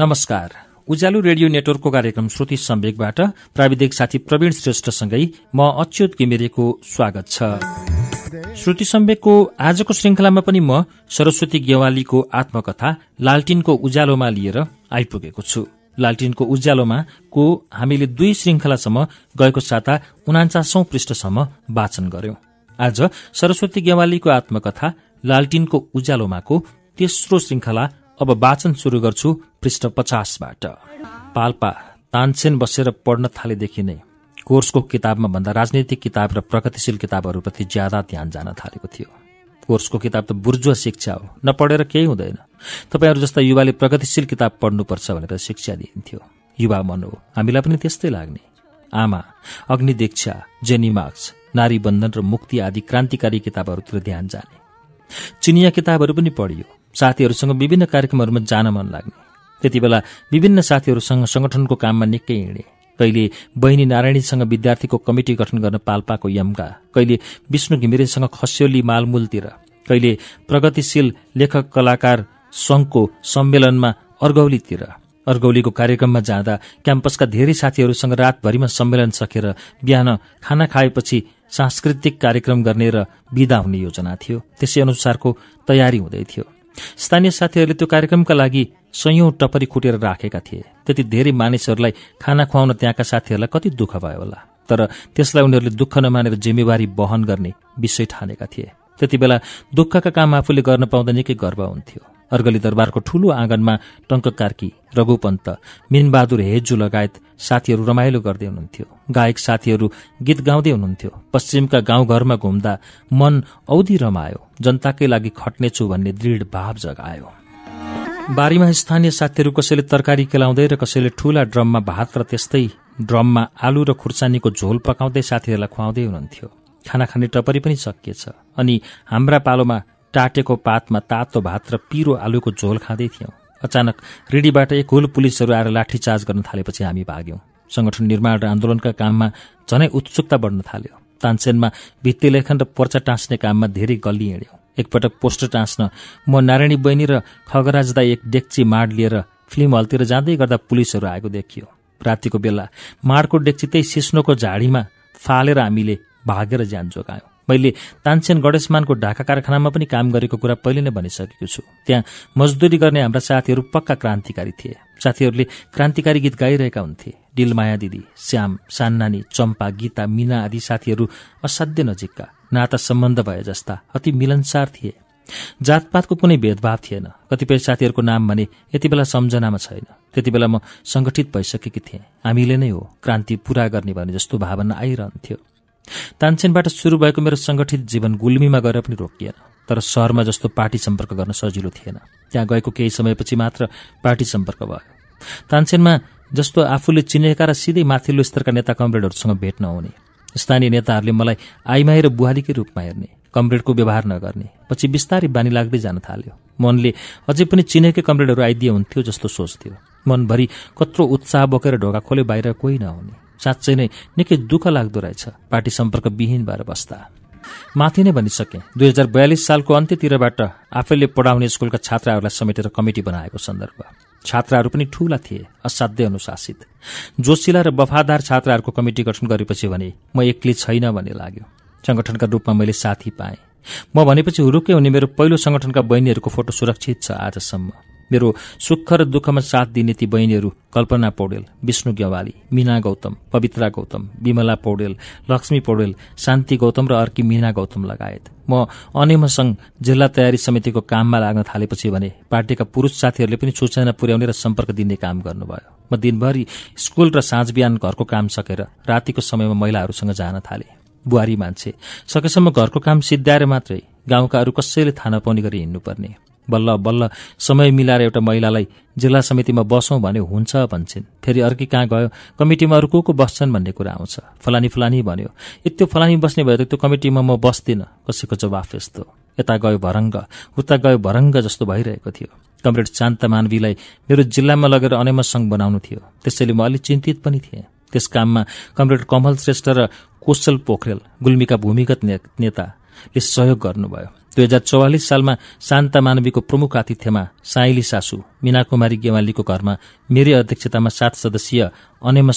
नमस्कार उज्यालो रेडियो नेटवर्कको कार्यक्रम श्रुति सम्वेकबाट प्राविधिक साथी प्रवीण श्रेष्ठसँगै म अच्युत घिमिरेको स्वागत छ श्रुति सम्वेकको आजको श्रृंखलामा पनि म सरस्वती गेवालीको आत्मकथा लालटिनको उज्यालोमा लिएर आइपुगेको छु लालटिनको उज्यालोमा को हामीले दुई श्रृंखलासम्म गएको साता उनान्चासौं पृष्ठसम्म वाचन गर्यौं आज सरस्वती गेवालीको आत्मकथा लालटिनको उज्यालोमाको तेस्रो श्रृंखला अब वाचन सुरु गर्छु पृष्ठ पचासबाट पाल्पा तानसेन बसेर पढ्न थालेदेखि नै कोर्सको किताबमा भन्दा राजनीतिक किताब र प्रगतिशील किताबहरूप्रति ज्यादा ध्यान जान थालेको थियो कोर्सको किताब त बुर्जुवा शिक्षा हो नपढेर केही हुँदैन तपाईँहरू जस्ता युवाले प्रगतिशील किताब पढ्नुपर्छ भनेर शिक्षा दिइन्थ्यो युवा मन हो हामीलाई पनि त्यस्तै लाग्ने आमा अग्निदीक्षा जेनिमार्क्स नारी बन्धन र मुक्ति आदि क्रान्तिकारी किताबहरूतिर ध्यान जाने चिनिया किताबहरू पनि पढियो साथीहरूसँग विभिन्न कार्यक्रमहरूमा जान मन लाग्ने त्यति बेला विभिन्न साथीहरूसँग सङ्गठनको काममा निकै हिँडे कहिले बहिनी नारायणीसँग विद्यार्थीको कमिटी गठन गर्न पाल्पाको यमका कहिले विष्णु घिमिरेसँग खस्यौली मालमुलतिर कहिले प्रगतिशील लेखक कलाकार संघको सम्मेलनमा अर्गौलीतिर अर्गौलीको कार्यक्रममा जाँदा क्याम्पसका धेरै साथीहरूसँग रातभरिमा सम्मेलन सकेर बिहान खाना खाएपछि सांस्कृतिक कार्यक्रम गर्ने र विदा हुने योजना थियो त्यसै अनुसारको तयारी हुँदै थियो स्थानीय साथीहरूले त्यो कार्यक्रमका लागि सयौं टपरी खुटेर राखेका थिए त्यति धेरै मानिसहरूलाई खाना खुवाउन त्यहाँका साथीहरूलाई कति दुःख भयो होला तर त्यसलाई उनीहरूले दुःख नमानेर जिम्मेवारी वहन गर्ने विषय ठानेका थिए त्यति बेला दुःखका काम आफूले गर्न पाउँदा निकै गर्व हुन्थ्यो अर्गली दरबारको ठूलो आँगनमा टङ्क कार्की रघुपन्त मिनबहादुर हेजु लगायत साथीहरू रमाइलो गर्दै हुनुहुन्थ्यो गायक साथीहरू गीत गाउँदै हुनुहुन्थ्यो पश्चिमका गाउँघरमा घुम्दा मन औधी रमायो जनताकै लागि खट्नेछु भन्ने दृढ भाव जगायो बारीमा स्थानीय साथीहरू कसैले तरकारी केलाउँदै र कसैले ठूला ड्रममा भात र त्यस्तै ड्रममा आलु र खुर्सानीको झोल पकाउँदै साथीहरूलाई खुवाउँदै हुनुहुन्थ्यो खाना खाने टपरी पनि सकिएछ अनि हाम्रा पालोमा टाटेको पातमा तातो भात र पिरो आलुको झोल खाँदै थियौँ अचानक रिडीबाट एक हुल पुलिसहरू आएर लाठीचार्ज गर्न थालेपछि हामी भाग्यौँ संगठन निर्माण र आन्दोलनका काममा झनै उत्सुकता बढ्न थाल्यो तानसेनमा भित्ति लेखन र पर्चा टाँस्ने काममा धेरै गल्ली हिँड्यौँ एकपटक पोस्टर टाँस्न म नारायणी बहिनी र खगराज दाई एक डेक्ची माड लिएर फिल्म हलतिर जाँदै गर्दा पुलिसहरू आएको देखियो रातिको बेला माडको डेक्ची त्यही सिस्नोको झाडीमा फालेर हामीले भागेर ज्यान जोगायौँ मैले तानसेन गणेशमानको ढाका कारखानामा पनि काम गरेको कुरा पहिले नै भनिसकेको छु त्यहाँ मजदुरी गर्ने हाम्रा साथीहरू पक्का क्रान्तिकारी थिए साथीहरूले क्रान्तिकारी गीत गाइरहेका हुन्थे डिलमाया दिदी श्याम सान्नानी चम्पा गीता मिना आदि साथीहरू असाध्य नजिकका नाता सम्बन्ध भए जस्ता अति मिलनसार थिए जातपातको कुनै भेदभाव थिएन कतिपय साथीहरूको नाम भने यति बेला सम्झनामा छैन त्यति बेला म सङ्गठित भइसकेकी थिएँ हामीले नै हो क्रान्ति पूरा गर्ने भने जस्तो भावना आइरहन्थ्यो तानसेनबाट सुरु भएको मेरो सङ्गठित जीवन गुल्मीमा गएर पनि रोकिएन तर सहरमा जस्तो पार्टी सम्पर्क गर्न सजिलो थिएन त्यहाँ गएको केही समयपछि मात्र पार्टी सम्पर्क भयो तानसेनमा जस्तो आफूले चिनेका र सिधै माथिल्लो स्तरका नेता कमरेडहरूसँग भेट नहुने स्थानीय नेताहरूले मलाई आइमाई र बुहारीकै रूपमा हेर्ने कमरेडको व्यवहार नगर्ने पछि बिस्तारै बानी लाग्दै जान थाल्यो मनले अझै पनि चिनेकै कमरेडहरू आइदिए हुन्थ्यो जस्तो सोच थियो मनभरि कत्रो उत्साह बोकेर ढोका खोल्यो बाहिर कोही नहुने साँच्चै नै निकै दुःख लाग्दो रहेछ पार्टी सम्पर्क विहीन भएर बस्दा माथि नै भनिसके दुई हजार बयालिस सालको अन्त्यतिरबाट आफैले पढाउने स्कुलका छात्राहरूलाई समेटेर कमिटी बनाएको सन्दर्भ छात्राहरू पनि ठूला थिए असाध्यै अनुशासित जोशीला र वफादार छात्राहरूको कमिटी गठन गरेपछि भने म एक्लै छैन भन्ने लाग्यो संगठनका रूपमा मैले साथी पाएँ म भनेपछि हुरुक्कै हुने मेरो पहिलो संगठनका बहिनीहरूको फोटो सुरक्षित छ आजसम्म मेरो सुख र दुःखमा साथ दिने ती बहिनीहरू कल्पना पौडेल विष्णु गेवाली मीना गौतम पवित्रा गौतम विमला पौडेल लक्ष्मी पौडेल शान्ति गौतम र अर्की मीना गौतम लगायत म अनेमा जिल्ला तयारी समितिको काममा लाग्न थालेपछि भने पार्टीका पुरुष साथीहरूले पनि सूचना पुर्याउने र सम्पर्क दिने काम गर्नुभयो म दिनभरि स्कुल र साँझ बिहान घरको काम सकेर रातिको समयमा महिलाहरूसँग जान थाले बुहारी मान्छे सकेसम्म घरको काम सिद्ध्याएर मात्रै गाउँका अरू कसैले थाहा नपाउने गरी हिँड्नुपर्ने बल्ल बल्ल समय मिलाएर एउटा महिलालाई जिल्ला समितिमा बसौँ भने हुन्छ भन्छन् फेरि अर्की कहाँ गयो कमिटीमा अरू को को बस्छन् भन्ने कुरा आउँछ फलानी फलानी भन्यो यत्यो फलानी बस्ने भयो त त्यो कमिटीमा म बस्दिनँ कसैको जवाफ यस्तो यता गयो भरङ्ग उता गयो भरङ्ग जस्तो भइरहेको थियो कमरेड शान्त मानवीलाई मेरो जिल्लामा लगेर अनेमा सङ्घ बनाउनु थियो त्यसैले म अलिक चिन्तित पनि थिएँ त्यस काममा कमरेड कमल श्रेष्ठ र कोशल पोखरेल गुल्मीका भूमिगत नेताले सहयोग गर्नुभयो दुई सालमा शान्ता मानवीको प्रमुख आतिथ्यमा साइली सासु मिना कुमारी गेवालीको घरमा मेरै अध्यक्षतामा सात सदस्यीय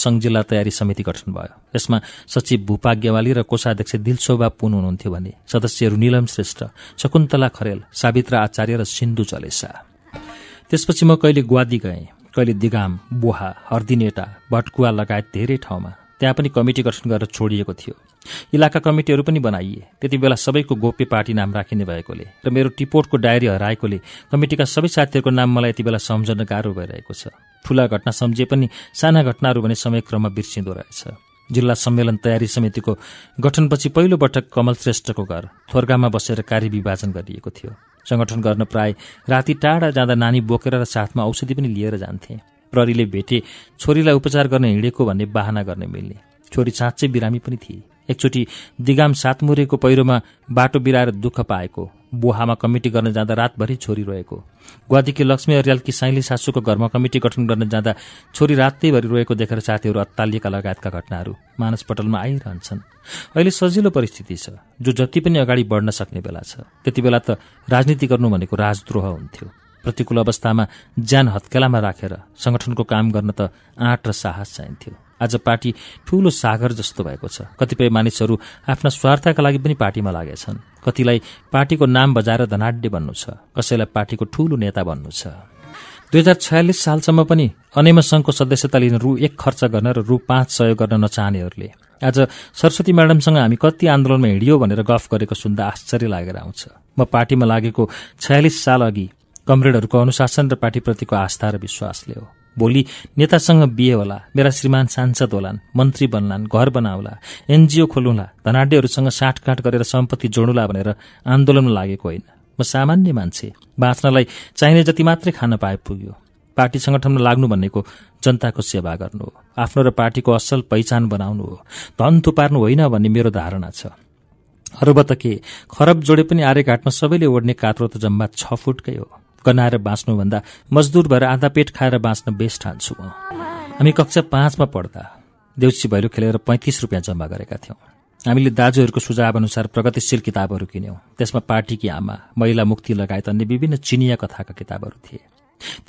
संघ जिल्ला तयारी समिति गठन भयो यसमा सचिव भूपा गेवाली र कोषाध्यक्ष दिलशोभा पुन हुनुहुन्थ्यो भने सदस्यहरू निलम श्रेष्ठ शकुन्तला खरेल सावित्रा आचार्य र सिन्धु चलेसा त्यसपछि म कहिले गुवादी गएँ कहिले दिगाम बोहा हर्दिनेटा भटकुवा लगायत धेरै ठाउँमा त्यहाँ पनि कमिटी गठन गरेर छोडिएको थियो इलाका कमिटीहरू पनि बनाइए त्यति बेला सबैको गोप्य पार्टी नाम राखिने भएकोले र मेरो टिपोर्टको डायरी हराएकोले कमिटीका सबै साथीहरूको नाम मलाई यति बेला सम्झन गाह्रो भइरहेको छ ठुला घटना सम्झिए पनि साना घटनाहरू भने समयक्रममा बिर्सिँदो रहेछ जिल्ला सम्मेलन तयारी समितिको गठनपछि पहिलो पटक कमल श्रेष्ठको घर थोर्गामा बसेर कार्यविभाजन गरिएको थियो संगठन गर्न प्राय राति टाढा जाँदा नानी बोकेर र साथमा औषधि पनि लिएर जान्थे प्रहरीले भेटे छोरीलाई उपचार गर्न हिँडेको भन्ने बाहना गर्ने मिल्ने छोरी साँच्चै बिरामी पनि थिए एकचोटि दिगाम सातमुरेको पहिरोमा बाटो बिराएर दुःख पाएको बुहामा कमिटी गर्न जाँदा रातभरि छोरी रहेको ग्वादीकी लक्ष्मी अर्यालकी साइली सासूको घरमा कमिटी गठन गर्न जाँदा छोरी रातैभरि रोएको देखेर साथीहरू अत्तालिएका लगायतका घटनाहरू मानसपटलमा आइरहन्छन् अहिले सजिलो परिस्थिति छ जो जति पनि अगाडि बढ्न सक्ने बेला छ त्यति बेला त राजनीति गर्नु भनेको राजद्रोह हुन्थ्यो प्रतिकूल अवस्थामा ज्यान हत्केलामा राखेर संगठनको काम गर्न त आँट र साहस चाहिन्थ्यो आज पार्टी ठूलो सागर जस्तो भएको छ कतिपय मानिसहरू आफ्ना स्वार्थका लागि पनि पार्टीमा लागेछन् कतिलाई पार्टीको नाम बजाएर धनाड्य बन्नु छ कसैलाई पार्टीको ठूलो नेता बन्नु छ दुई हजार छयालिस सालसम्म पनि अनेमा संघको सदस्यता लिन रु एक खर्च गर्न र रु पाँच सहयोग गर्न नचाहनेहरूले आज सरस्वती म्याडमसँग हामी कति आन्दोलनमा हिँडियो भनेर गफ गरेको सुन्दा आश्चर्य लागेर आउँछ म पार्टीमा लागेको छयालिस साल अघि कमरेडहरूको अनुशासन र पार्टीप्रतिको आस्था र विश्वासले हो भोलि नेतासँग बिहे होला मेरा श्रीमान सांसद होलान् मन्त्री बन्लान् घर बनाउला एनजिओ खोलुला धनाड्यहरूसँग साँठगाँठ गरेर सम्पत्ति जोड्नुला भनेर आन्दोलनमा लागेको होइन म सामान्य मान्छे बाँच्नलाई चाहिने जति मात्रै खान पाए पुग्यो पार्टी सङ्गठनमा लाग्नु भनेको जनताको सेवा गर्नु हो आफ्नो र पार्टीको असल पहिचान बनाउनु हो धन थुपार्नु होइन भन्ने मेरो धारणा छ अरूब त के खरब जोडे पनि आर्यघाटमा सबैले ओड्ने कात्रो त जम्मा छ फुटकै हो कनाएर बाँच्नुभन्दा मजदुर भएर आधा पेट खाएर बाँच्न बेस ठान्छु म हामी कक्षा पाँचमा पढ्दा देउसी भैलो खेलेर पैँतिस रुपियाँ जम्मा गरेका थियौँ हामीले दाजुहरूको सुझाव अनुसार प्रगतिशील किताबहरू किन्यौँ त्यसमा पार्टीकी आमा महिला मुक्ति लगायत अन्य विभिन्न चिनिया कथाका किताबहरू थिए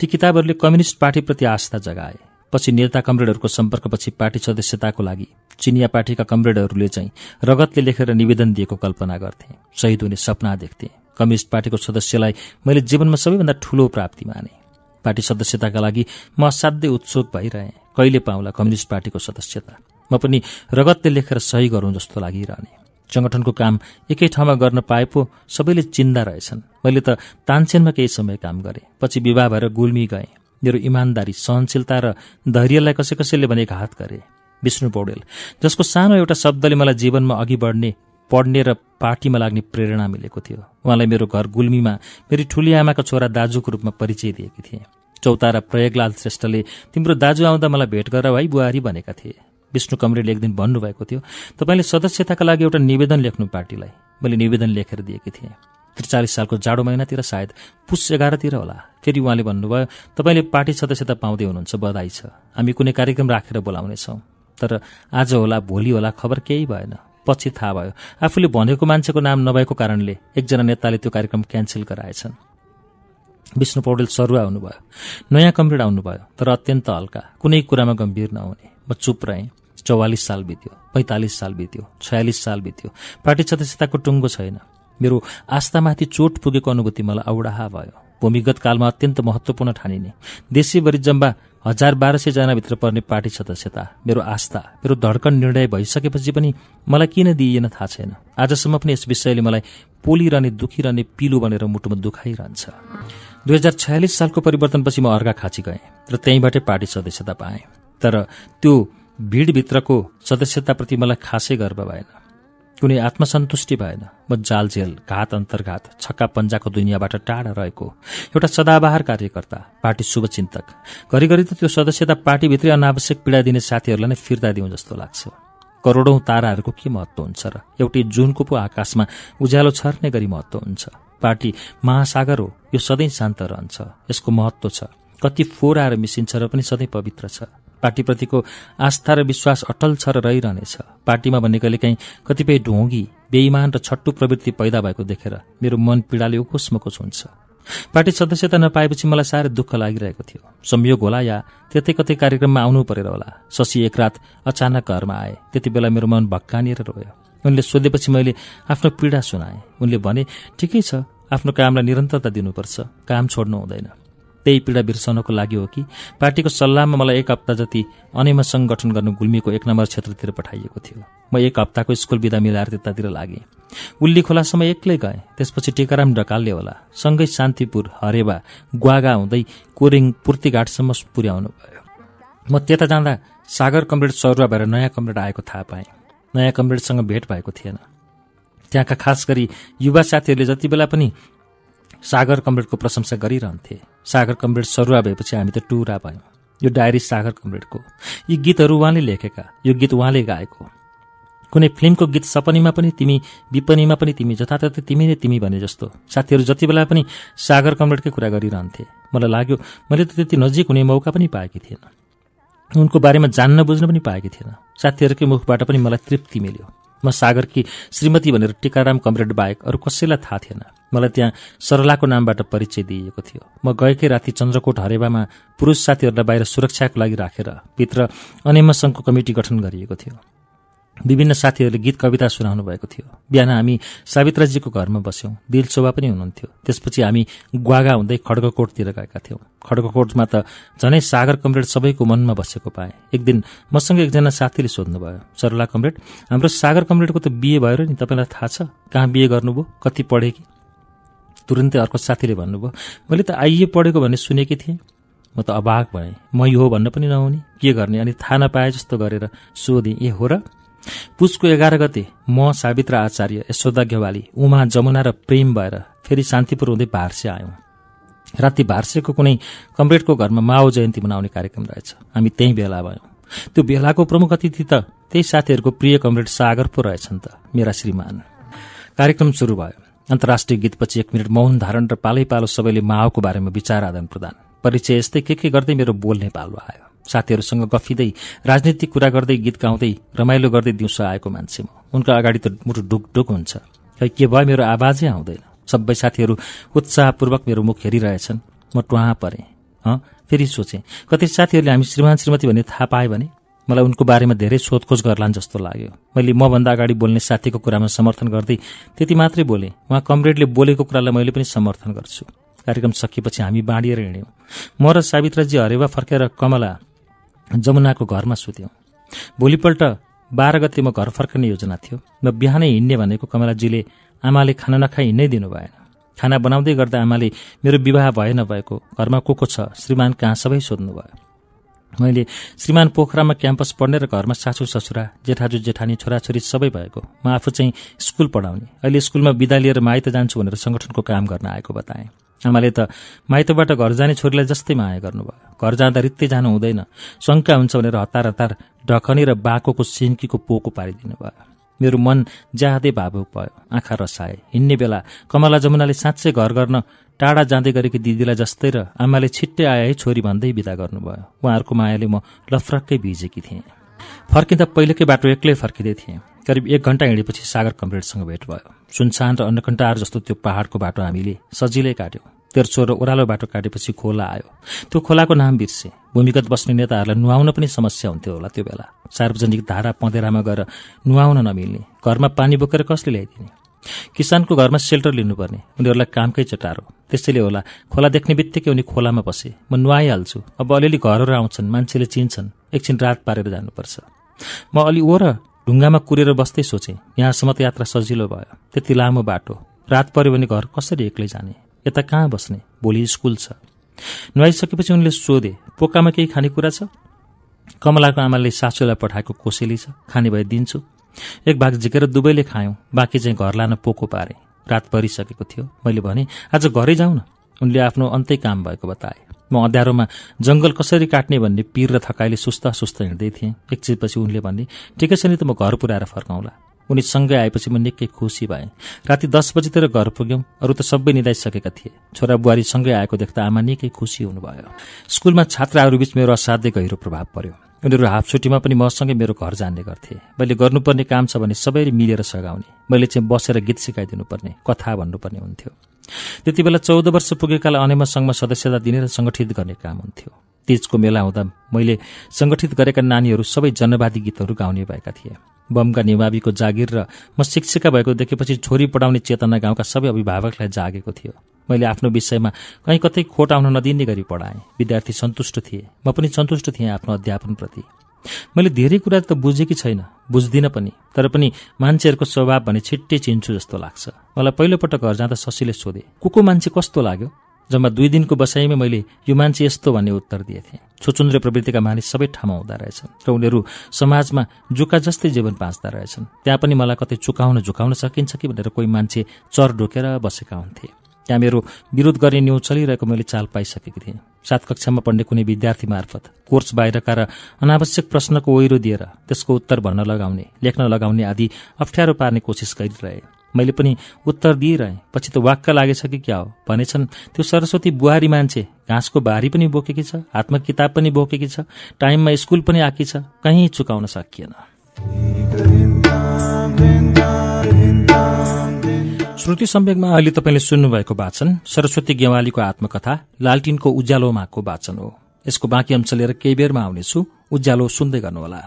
ती किताबहरूले कम्युनिस्ट पार्टीप्रति आस्था जगाए पछि नेता कमरेडहरूको सम्पर्कपछि पार्टी सदस्यताको लागि चिनिया पार्टीका कमरेडहरूले चाहिँ रगतले लेखेर निवेदन दिएको कल्पना गर्थे शहीद हुने सपना देख्थे कम्युनिस्ट पार्टीको सदस्यलाई मैले जीवनमा सबैभन्दा ठूलो प्राप्ति माने पार्टी सदस्यताका लागि म असाध्यै उत्सुक भइरहेँ कहिले पाउँला कम्युनिस्ट पार्टीको सदस्यता म पनि रगतले लेखेर सही गरौँ जस्तो लागिरहने संगठनको काम एकै ठाउँमा गर्न पाए पो सबैले चिन्दा रहेछन् मैले त तानसेनमा केही समय काम गरेँ पछि विवाह भएर गुल्मी गएँ मेरो इमान्दारी सहनशीलता र धैर्यलाई कसै कसैले भने घात गरे विष्णु पौडेल जसको सानो एउटा शब्दले मलाई जीवनमा अघि बढ्ने पढ्ने र पार्टीमा लाग्ने प्रेरणा मिलेको थियो उहाँलाई मेरो घर गुल्मीमा मेरी ठुली आमाको छोरा दाजुको रूपमा परिचय दिएकी थिए चौतारा प्रयोगलाल श्रेष्ठले तिम्रो दाजु आउँदा मलाई भेट गरेर भाइ बुहारी भनेका थिए विष्णु कमरेले एक दिन भन्नुभएको थियो तपाईँले सदस्यताका लागि एउटा निवेदन लेख्नु पार्टीलाई मैले निवेदन लेखेर दिएकी थिएँ त्रिचालिस सालको जाडो महिनातिर सायद पुस एघारतिर होला फेरि उहाँले भन्नुभयो तपाईँले पार्टी सदस्यता पाउँदै हुनुहुन्छ बधाई छ हामी कुनै कार्यक्रम राखेर बोलाउनेछौँ तर आज होला भोलि होला खबर केही भएन पछि थाहा भयो आफूले भनेको मान्छेको नाम नभएको कारणले एकजना नेताले त्यो कार्यक्रम क्यान्सल गराएछन् विष्णु पौडेल सरुवा हुनुभयो नयाँ कमरेड आउनुभयो तर अत्यन्त हल्का कुनै कुरामा गम्भीर नहुने म चुप रहेँ चौवालिस साल बित्यो पैँतालिस साल बित्यो छयालिस साल बित्यो पार्टी सदस्यताको टुङ्गो छैन मेरो आस्थामाथि चोट पुगेको अनुभूति मलाई औडाहा भयो भूमिगत कालमा अत्यन्त महत्त्वपूर्ण ठानिने देशीभरि जम्बा हजार बाह्र सयजनाभित्र पर्ने पार्टी सदस्यता मेरो आस्था मेरो धड्कन निर्णय भइसकेपछि पनि मलाई किन दिइएन थाहा छैन आजसम्म पनि यस विषयले मलाई पोलिरहने दुखिरहने पिलो भनेर मुटुमा दुखाइरहन्छ दुई हजार छयालिस सालको परिवर्तनपछि म अर्घा खाँची गएँ र त्यहीँबाटै पार्टी सदस्यता पाएँ तर त्यो भिडभित्रको सदस्यताप्रति मलाई खासै गर्व भएन कुनै आत्मसन्तुष्टि भएन म जालझेल घात अन्तर्घात छक्का पन्जाको दुनियाँबाट टाढा रहेको एउटा सदाबहार कार्यकर्ता पार्टी शुभचिन्तक घरिघरि त त्यो सदस्यता पार्टीभित्रै अनावश्यक पीडा दिने साथीहरूलाई नै फिर्ता दिउँ जस्तो लाग्छ करोडौं ताराहरूको के महत्व हुन्छ र एउटै जुनको पो आकाशमा उज्यालो छर्ने गरी महत्व हुन्छ पार्टी महासागर हो यो सधैँ शान्त रहन्छ यसको महत्व छ कति फोहोराएर मिसिन्छ र पनि सधैँ पवित्र छ पार्टीप्रतिको आस्था र विश्वास अटल छ र रहिरहनेछ पार्टीमा भन्ने कहिलेकाहीँ कतिपय ढोङ्गी बेइमान र छट्टु प्रवृत्ति पैदा भएको देखेर मेरो मन पीडाले उकुस मकुस हुन्छ पार्टी सदस्यता नपाएपछि मलाई साह्रै दुःख लागिरहेको थियो संयोग होला या त्यतै कतै कार्यक्रममा आउनु परेर होला शशी एक रात अचानक घरमा आए त्यति बेला मेरो मन भक्कानिएर रोयो उनले सोधेपछि मैले आफ्नो पीडा सुनाएँ उनले भने ठिकै छ आफ्नो कामलाई निरन्तरता दिनुपर्छ काम छोड्नु हुँदैन त्यही पीडा बिर्सनको लागि हो कि पार्टीको सल्लाहमा मलाई एक हप्ता जति अनैमा सङ्गठन गर्नु गुल्मीको एक नम्बर क्षेत्रतिर पठाइएको थियो म एक हप्ताको स्कुल बिदा मिलाएर त्यतातिर लागेँ उल्ली खोलासम्म एक्लै गएँ त्यसपछि टेकाराम ढकालले होला सँगै शान्तिपुर हरेवा ग्वागा हुँदै कोरिङ पूर्तिघाटसम्म पुर्याउनु भयो म त्यता जाँदा सागर कमरेड सरुवा भएर नयाँ कमरेड आएको थाहा पाएँ नयाँ कमरेडसँग भेट भएको थिएन त्यहाँका खास गरी युवा साथीहरूले जति बेला पनि सागर कमरेडको प्रशंसा गरिरहन्थे सागर कमरेड सरुवा भएपछि हामी त टुरा भयौँ यो डायरी सागर कमरेडको यी गीतहरू उहाँले लेखेका यो गीत उहाँले गाएको कुनै फिल्मको गीत सपनीमा पनि तिमी विपनीमा पनि तिमी जताततै तिमी नै तिमी भने जस्तो साथीहरू जति बेला पनि सागर कमरेडकै कुरा गरिरहन्थे मलाई लाग्यो मैले त त्यति नजिक हुने मौका पनि पाएकी थिएन उनको बारेमा जान्न बुझ्न पनि पाएकी थिएन साथीहरूकै मुखबाट पनि मलाई तृप्ति मिल्यो म सागरकी श्रीमती भनेर टिकाराम कमरेड बाहेक अरू कसैलाई थाहा थिएन मलाई त्यहाँ सरलाको नामबाट परिचय दिइएको थियो म गएकै राति चन्द्रकोट हरेवामा पुरुष साथीहरूलाई बाहिर सुरक्षाको लागि राखेर भित्र अनेमसङ्घको कमिटी गठन गरिएको थियो विभिन्न साथीहरूले गीत कविता सुनाउनु भएको थियो बिहान हामी सावित्राजीको घरमा बस्यौँ दिल शोभा पनि हुनुहुन्थ्यो त्यसपछि हामी ग्वागा हुँदै खड्गकोटतिर गएका थियौँ खड्गकोटमा त झनै सागर कमरेड सबैको मनमा बसेको पाएँ एक दिन मसँग एकजना साथीले सोध्नुभयो सरला कमरेड हाम्रो सागर कमरेडको त बिहे भयो नि तपाईँलाई थाहा छ कहाँ बिहे गर्नुभयो कति पढे कि तुरन्तै अर्को साथीले भन्नुभयो मैले त आइए पढेको भन्ने सुनेकी थिएँ म त अभाग भएँ म यो हो भन्न पनि नहुने के गर्ने अनि थाहा नपाए जस्तो गरेर सोधेँ ए हो र पुसको एघार गते म सावित्र आचार्य यशोदा घेवाली उमा जमुना र प्रेम भएर फेरि शान्तिपुर हुँदै भार्से आयौँ राति भार्सेको कुनै कमरेडको घरमा माओ जयन्ती मनाउने कार्यक्रम रहेछ हामी त्यही भेला भयौँ त्यो भेलाको प्रमुख अतिथि त त्यही साथीहरूको प्रिय कमरेड सागर पो रहेछन् त मेरा श्रीमान कार्यक्रम सुरु भयो अन्तर्राष्ट्रिय गीतपछि एक मिनट मौन धारण र पालै पालो सबैले माओको बारेमा विचार आदान प्रदान परिचय यस्तै के के गर्दै मेरो बोल पालो आयो साथीहरूसँग गफिँदै राजनीतिक कुरा गर्दै गीत गाउँदै रमाइलो गर्दै दिउँसो आएको मान्छे म उनका अगाडि त मुठु डुकडुक हुन्छ खै के भयो मेरो आवाजै आउँदैन सबै साथीहरू उत्साहपूर्वक मेरो मुख हेरिरहेछन् म टुहाँ परेँ हँ फेरि सोचेँ कति साथीहरूले हामी श्रीमान श्रीमती भन्ने थाहा पाए भने मलाई उनको बारेमा धेरै सोधखोज गर्लान् जस्तो लाग्यो मैले मभन्दा अगाडि बोल्ने साथीको कुरामा समर्थन गर्दै त्यति मात्रै बोले उहाँ कमरेडले बोलेको कुरालाई मैले पनि समर्थन गर्छु कार्यक्रम सकिएपछि हामी बाँडिएर हिँड्यौँ म र सावित्राजी हरेवा फर्केर कमला जमुनाको घरमा सुत्यौँ भोलिपल्ट बाह्र गते म घर फर्कने योजना थियो म बिहानै हिँड्ने भनेको कमलाजीले आमाले खाना नखाइ हिँड्नै दिनु भएन खाना बनाउँदै गर्दा आमाले मेरो विवाह भए नभएको घरमा को को छ श्रीमान कहाँ सबै सोध्नुभयो मैले श्रीमान पोखरामा क्याम्पस पढ्ने र घरमा सासू ससुरा जेठाजु जेठानी छोराछोरी सबै भएको म आफू चाहिँ स्कुल पढाउने अहिले स्कुलमा विदा लिएर माइत जान्छु भनेर सङ्गठनको काम गर्न आएको बताएँ आमाले त माइतोबाट घर जाने छोरीलाई जस्तै माया गर्नुभयो घर जाँदा रित्तै जानु हुँदैन शङ्का हुन्छ भनेर हतार हतार ढकनी र बाँकोको सिन्कीको पोको पारिदिनु भयो मेरो मन ज्यादै भावुक भयो आँखा रसाए हिँड्ने बेला कमला जमुनाले साँच्चै घर गर्न टाढा जाँदै गरेकी दिदीलाई जस्तै र आमाले छिट्टै आए है छोरी भन्दै विदा गर्नुभयो उहाँहरूको मायाले म लफ्रक्कै भिजेकी थिएँ फर्किँदा पहिलेकै बाटो एक्लै फर्किँदै थिएँ करिब एक घण्टा हिँडेपछि सागर कमरेडसँग भेट भयो सुनसान र अन्नकण्टार जस्तो त्यो पहाडको बाटो हामीले सजिलै काट्यौँ तेर्सो र ओह्रालो बाटो काटेपछि खोला आयो त्यो खोलाको नाम बिर्से भूमिगत बस्ने नेताहरूलाई नुहाउन पनि समस्या हुन्थ्यो होला त्यो बेला सार्वजनिक धारा पँधेरामा गएर नुहाउन नमिल्ने घरमा पानी बोकेर कसले ल्याइदिने किसानको घरमा सेल्टर लिनुपर्ने उनीहरूलाई कामकै चटारो त्यसैले होला खोला देख्ने बित्तिकै उनी खोलामा बसे म नुहाइहाल्छु अब अलिअलि घरहरू आउँछन् मान्छेले चिन्छन् एकछिन रात पारेर जानुपर्छ म अलि ओर ढुङ्गामा कुरेर बस्दै सोचेँ यहाँसम्म त यात्रा सजिलो भयो त्यति लामो बाटो रात पर्यो भने घर कसरी एक्लै जाने यता कहाँ बस्ने भोलि स्कुल छ नुहाइसकेपछि उनले सोधे पोकामा केही खानेकुरा छ कमलाको आमाले सासूलाई पठाएको कोसेली छ खाने भए दिन्छु एक भाग झिकेर दुवैले खायौँ बाँकी चाहिँ घर लान पोको पारे रात परिसकेको थियो मैले भने आज घरै जाउँ न उनले आफ्नो अन्तै काम भएको बताए म अँध्यारोमा जङ्गल कसरी काट्ने भन्ने पिर र थकाइले सुस्ता सुस्ता हिँड्दै थिएँ एकछिनपछि उनले भने ठिकै छ नि त म घर पुऱ्याएर फर्काउँला उनी सँगै आएपछि म निकै खुसी भएँ राति दस बजीतिर घर पुग्यौँ अरू त सबै निदाइसकेका थिए छोरा बुहारी सँगै आएको देख्दा आमा निकै खुसी हुनुभयो स्कुलमा छात्राहरूबीच मेरो असाध्यै गहिरो प्रभाव पर्यो उनीहरू हाफ छुट्टीमा पनि मसँगै मेरो घर जाने गर्थे मैले गर्नुपर्ने काम छ भने सबैले मिलेर सघाउने मैले चाहिँ बसेर गीत सिकाइदिनुपर्ने कथा भन्नुपर्ने हुन्थ्यो त्यति बेला चौध वर्ष पुगेकालाई अनेमा सङ्घमा सदस्यता दिने र संगठित गर्ने काम हुन्थ्यो तिजको मेला हुँदा मैले संगठित गरेका नानीहरू सबै जनवादी गीतहरू गाउने भएका थिए बमका नेवाबीको जागिर र म शिक्षिका भएको देखेपछि छोरी पढाउने चेतना गाउँका सबै अभिभावकलाई जागेको थियो मैले आफ्नो विषयमा कहीँ कतै खोट आउन नदिने गरी पढाएँ विद्यार्थी सन्तुष्ट थिए म पनि सन्तुष्ट थिएँ आफ्नो अध्यापनप्रति मैले धेरै कुरा त बुझेकी छैन बुझ्दिनँ पनि तर पनि मान्छेहरूको स्वभाव भने छिट्टै चिन्छु जस्तो लाग्छ मलाई पहिलोपटक घर जाँदा शशीले सोधे को को मान्छे कस्तो लाग्यो जम्मा दुई दिनको बसाइमै मैले यो मान्छे यस्तो भन्ने उत्तर थिएँ छुचुन्द्रे प्रवृत्तिका मानिस सबै ठाउँमा हुँदा रहेछन् र उनीहरू समाजमा जुका जस्तै जीवन बाँच्दा रहेछन् त्यहाँ पनि मलाई कतै चुकाउन झुकाउन सकिन्छ कि भनेर कोही मान्छे चर ढोकेर बसेका हुन्थे त्यहाँ मेरो विरोध गर्ने न्यू चलिरहेको मैले चाल पाइसकेको थिएँ सात कक्षामा पढ्ने कुनै विद्यार्थी मार्फत कोर्स बाहिरका र अनावश्यक प्रश्नको ओहिरो दिएर त्यसको उत्तर भन्न लगाउने लेख्न लगाउने आदि अप्ठ्यारो पार्ने कोसिस गरिरहे मैले पनि उत्तर दिइरहेँ पछि त वाक्क लागेछ कि क्या हो भनेछन् त्यो सरस्वती बुहारी मान्छे घाँसको बारी पनि बोकेकी छ हातमा किताब पनि बोकेकी छ टाइममा स्कुल पनि आकी छ कहीँ चुकाउन सकिएन श्रुति सम्वेकमा अहिले तपाईँले सुन्नुभएको वाचन सरस्वती गेवालीको आत्मकथा लालटिनको उज्यालोमाको वाचन हो यसको बाँकी अंश लिएर केही बेरमा आउनेछु उज्यालो सुन्दै गर्नुहोला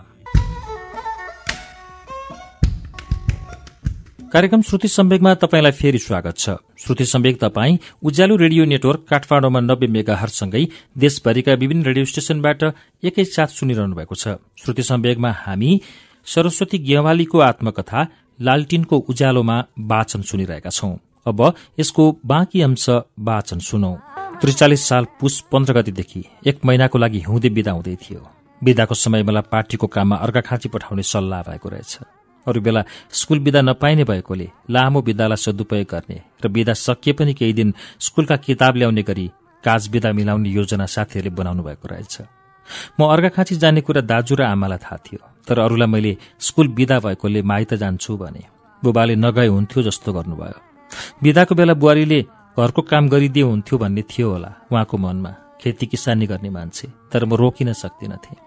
कार्यक्रम श्रुति सम्वेकमा तपाईँलाई फेरि स्वागत छ श्रुति सम्वेक तपाईँ उज्यालो रेडियो नेटवर्क काठमाडौँमा नब्बे मेगाहरूसँगै देशभरिका विभिन्न रेडियो स्टेशनबाट एकैसाथ सुनिरहनु भएको छ श्रुति सम्वेकमा हामी सरस्वती गेवालीको आत्मकथा लालटिनको उज्यालोमा वाचन सुनिरहेका छौ अब यसको बाँकी अंश वाचन सुनौ त्रिचालिस साल पुष पन्ध्र गतिदेखि एक महिनाको लागि हिउँदे विदा हुँदै थियो विदाको समय मलाई पार्टीको काममा अर्घाखाँची पठाउने सल्लाह भएको रहेछ अरू बेला स्कुल विदा नपाइने भएकोले लामो विदालाई सदुपयोग गर्ने र विदा सकिए पनि केही दिन स्कुलका किताब ल्याउने गरी काज विदा मिलाउने योजना साथीहरूले बनाउनु भएको रहेछ म अर्घाखाँची जाने कुरा दाजु र आमालाई थाहा थियो तर अरूलाई मैले स्कुल बिदा भएकोले माइत जान्छु भने बुबाले नगए हुन्थ्यो जस्तो गर्नुभयो बिदाको बेला बुहारीले घरको काम गरिदिए हुन्थ्यो भन्ने थियो होला उहाँको मनमा खेती किसानी गर्ने मान्छे तर म रोकिन सक्दिनँ थिएँ